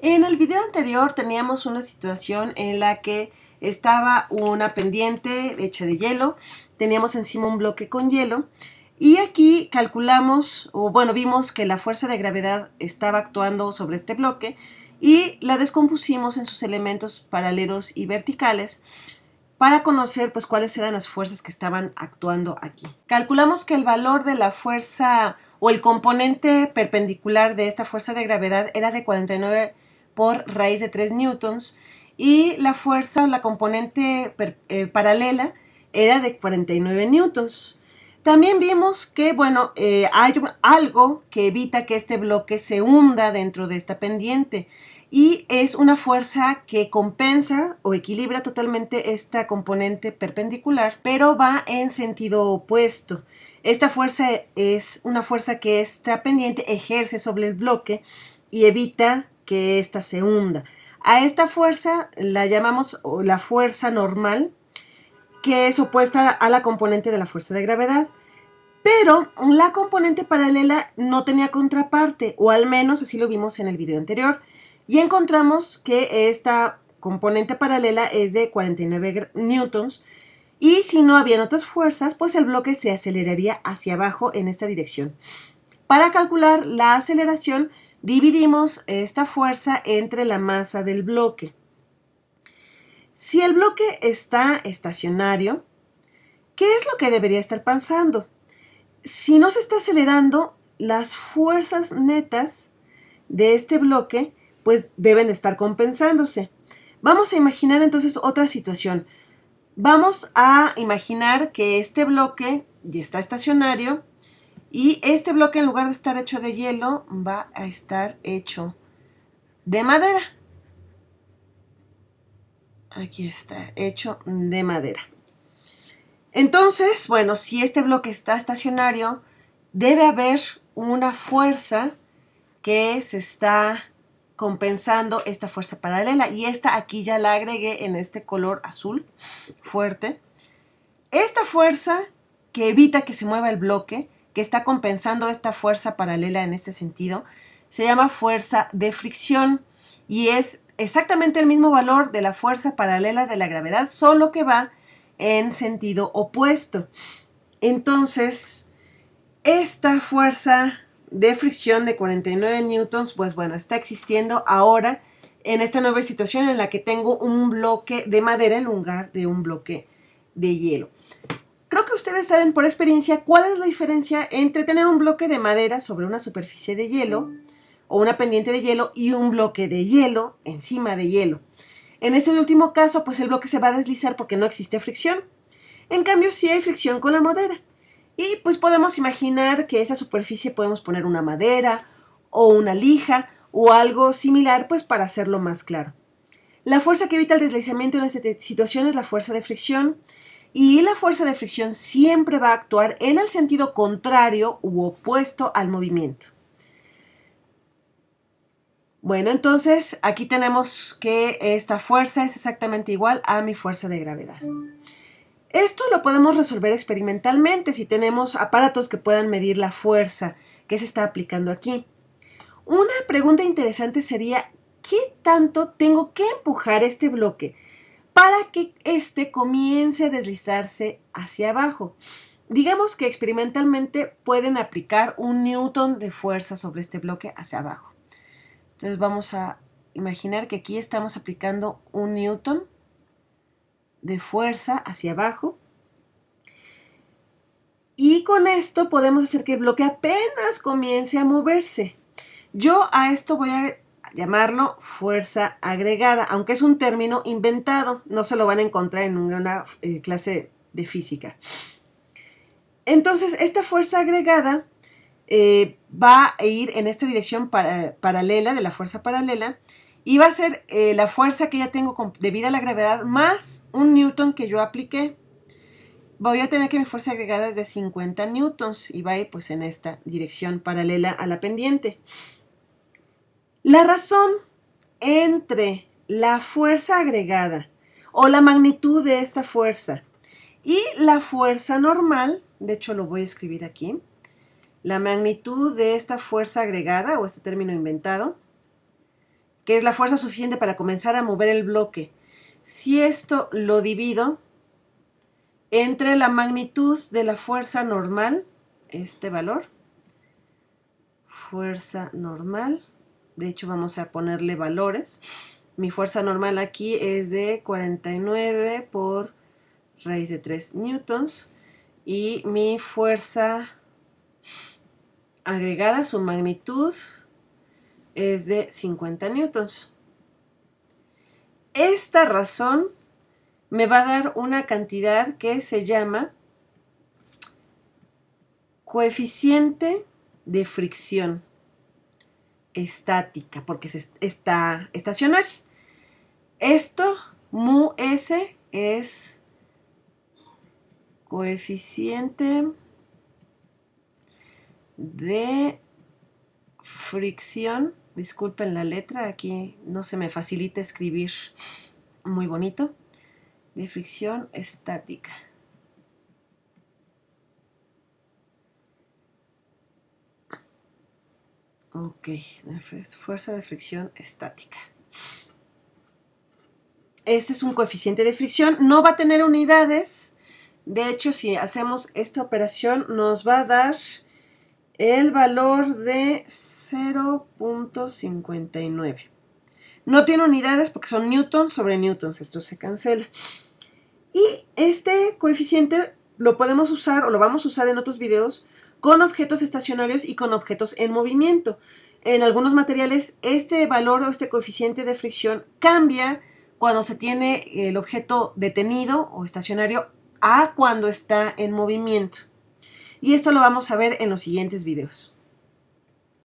En el video anterior teníamos una situación en la que estaba una pendiente hecha de hielo, teníamos encima un bloque con hielo y aquí calculamos, o bueno, vimos que la fuerza de gravedad estaba actuando sobre este bloque y la descompusimos en sus elementos paralelos y verticales para conocer pues cuáles eran las fuerzas que estaban actuando aquí. Calculamos que el valor de la fuerza o el componente perpendicular de esta fuerza de gravedad era de 49 por raíz de 3 newtons y la fuerza, la componente eh, paralela era de 49 newtons. También vimos que, bueno, eh, hay algo que evita que este bloque se hunda dentro de esta pendiente y es una fuerza que compensa o equilibra totalmente esta componente perpendicular, pero va en sentido opuesto. Esta fuerza es una fuerza que esta pendiente ejerce sobre el bloque y evita que esta se hunda. A esta fuerza la llamamos la fuerza normal, que es opuesta a la componente de la fuerza de gravedad. Pero la componente paralela no tenía contraparte, o al menos así lo vimos en el video anterior. Y encontramos que esta componente paralela es de 49 newtons. Y si no habían otras fuerzas, pues el bloque se aceleraría hacia abajo en esta dirección. Para calcular la aceleración, Dividimos esta fuerza entre la masa del bloque. Si el bloque está estacionario, ¿qué es lo que debería estar pasando? Si no se está acelerando, las fuerzas netas de este bloque pues deben estar compensándose. Vamos a imaginar entonces otra situación. Vamos a imaginar que este bloque ya está estacionario y este bloque en lugar de estar hecho de hielo va a estar hecho de madera. Aquí está, hecho de madera. Entonces, bueno, si este bloque está estacionario, debe haber una fuerza que se está compensando esta fuerza paralela y esta aquí ya la agregué en este color azul fuerte. Esta fuerza que evita que se mueva el bloque que está compensando esta fuerza paralela en este sentido, se llama fuerza de fricción y es exactamente el mismo valor de la fuerza paralela de la gravedad, solo que va en sentido opuesto. Entonces, esta fuerza de fricción de 49 newtons, pues bueno, está existiendo ahora en esta nueva situación en la que tengo un bloque de madera en lugar de un bloque de hielo ustedes saben por experiencia cuál es la diferencia entre tener un bloque de madera sobre una superficie de hielo o una pendiente de hielo y un bloque de hielo encima de hielo. En este último caso, pues el bloque se va a deslizar porque no existe fricción. En cambio, sí hay fricción con la madera. Y pues podemos imaginar que esa superficie podemos poner una madera o una lija o algo similar, pues para hacerlo más claro. La fuerza que evita el deslizamiento en esta situación es la fuerza de fricción y la fuerza de fricción siempre va a actuar en el sentido contrario u opuesto al movimiento. Bueno, entonces aquí tenemos que esta fuerza es exactamente igual a mi fuerza de gravedad. Esto lo podemos resolver experimentalmente si tenemos aparatos que puedan medir la fuerza que se está aplicando aquí. Una pregunta interesante sería, ¿qué tanto tengo que empujar este bloque para que éste comience a deslizarse hacia abajo. Digamos que experimentalmente pueden aplicar un newton de fuerza sobre este bloque hacia abajo. Entonces vamos a imaginar que aquí estamos aplicando un newton de fuerza hacia abajo. Y con esto podemos hacer que el bloque apenas comience a moverse. Yo a esto voy a llamarlo fuerza agregada, aunque es un término inventado, no se lo van a encontrar en una eh, clase de física. Entonces, esta fuerza agregada eh, va a ir en esta dirección paralela de la fuerza paralela y va a ser eh, la fuerza que ya tengo con, debido a la gravedad más un newton que yo apliqué. Voy a tener que mi fuerza agregada es de 50 newtons y va a ir pues en esta dirección paralela a la pendiente. La razón entre la fuerza agregada o la magnitud de esta fuerza y la fuerza normal, de hecho lo voy a escribir aquí, la magnitud de esta fuerza agregada o este término inventado, que es la fuerza suficiente para comenzar a mover el bloque. Si esto lo divido entre la magnitud de la fuerza normal, este valor, fuerza normal, de hecho vamos a ponerle valores. Mi fuerza normal aquí es de 49 por raíz de 3 newtons y mi fuerza agregada, su magnitud es de 50 newtons. Esta razón me va a dar una cantidad que se llama coeficiente de fricción estática, porque está estacionaria. Esto, mu s, es coeficiente de fricción. Disculpen la letra, aquí no se me facilita escribir muy bonito. De fricción estática. Ok, fuerza de fricción estática. Este es un coeficiente de fricción, no va a tener unidades. De hecho, si hacemos esta operación, nos va a dar el valor de 0.59. No tiene unidades porque son newtons sobre newtons, esto se cancela. Y este coeficiente lo podemos usar o lo vamos a usar en otros videos con objetos estacionarios y con objetos en movimiento. En algunos materiales este valor o este coeficiente de fricción cambia cuando se tiene el objeto detenido o estacionario a cuando está en movimiento. Y esto lo vamos a ver en los siguientes videos.